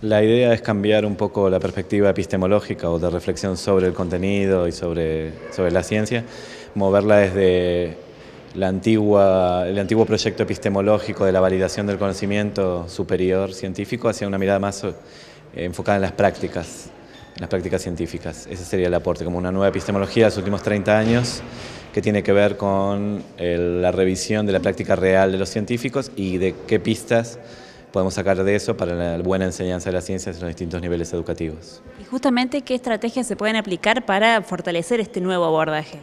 La idea es cambiar un poco la perspectiva epistemológica o de reflexión sobre el contenido y sobre, sobre la ciencia, moverla desde la antigua, el antiguo proyecto epistemológico de la validación del conocimiento superior científico hacia una mirada más eh, enfocada en las prácticas, en las prácticas científicas. Ese sería el aporte, como una nueva epistemología de los últimos 30 años que tiene que ver con eh, la revisión de la práctica real de los científicos y de qué pistas podemos sacar de eso para la buena enseñanza de las ciencias en los distintos niveles educativos. Y justamente, ¿qué estrategias se pueden aplicar para fortalecer este nuevo abordaje?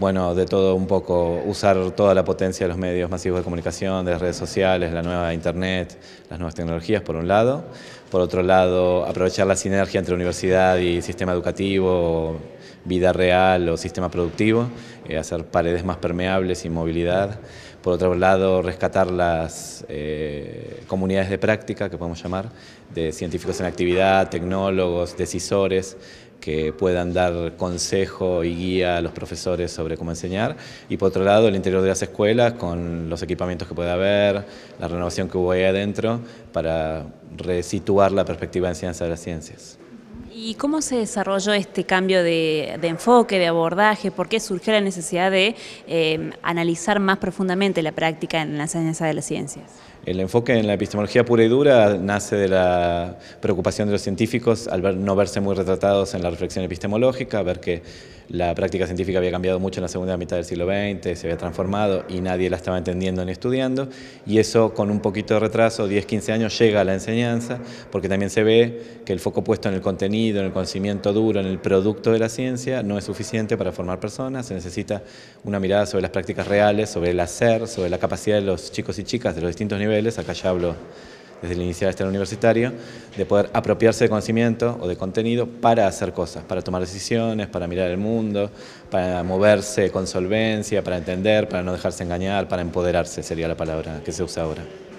bueno, de todo un poco, usar toda la potencia de los medios masivos de comunicación, de las redes sociales, la nueva internet, las nuevas tecnologías, por un lado. Por otro lado, aprovechar la sinergia entre universidad y sistema educativo, vida real o sistema productivo, eh, hacer paredes más permeables y movilidad. Por otro lado, rescatar las eh, comunidades de práctica, que podemos llamar, de científicos en actividad, tecnólogos, decisores, que puedan dar consejo y guía a los profesores sobre cómo enseñar. Y por otro lado, el interior de las escuelas con los equipamientos que pueda haber, la renovación que hubo ahí adentro, para resituar la perspectiva de enseñanza de las ciencias. ¿Y cómo se desarrolló este cambio de, enfoque, de abordaje? ¿Por qué surgió la necesidad de eh, analizar más profundamente la práctica en la enseñanza de las ciencias? El enfoque en la epistemología pura y dura nace de la preocupación de los científicos al no verse muy retratados en la reflexión epistemológica, ver que la práctica científica había cambiado mucho en la segunda mitad del siglo XX, se había transformado y nadie la estaba entendiendo ni estudiando, y eso con un poquito de retraso, 10, 15 años, llega a la enseñanza, porque también se ve que el foco puesto en el contenido en el conocimiento duro, en el producto de la ciencia, no es suficiente para formar personas. Se necesita una mirada sobre las prácticas reales, sobre el hacer, sobre la capacidad de los chicos y chicas de los distintos niveles. Acá ya hablo desde el inicial hasta este el universitario, de poder apropiarse de conocimiento o de contenido para hacer cosas, para tomar decisiones, para mirar el mundo, para moverse con solvencia, para entender, para no dejarse engañar, para empoderarse, sería la palabra que se usa ahora.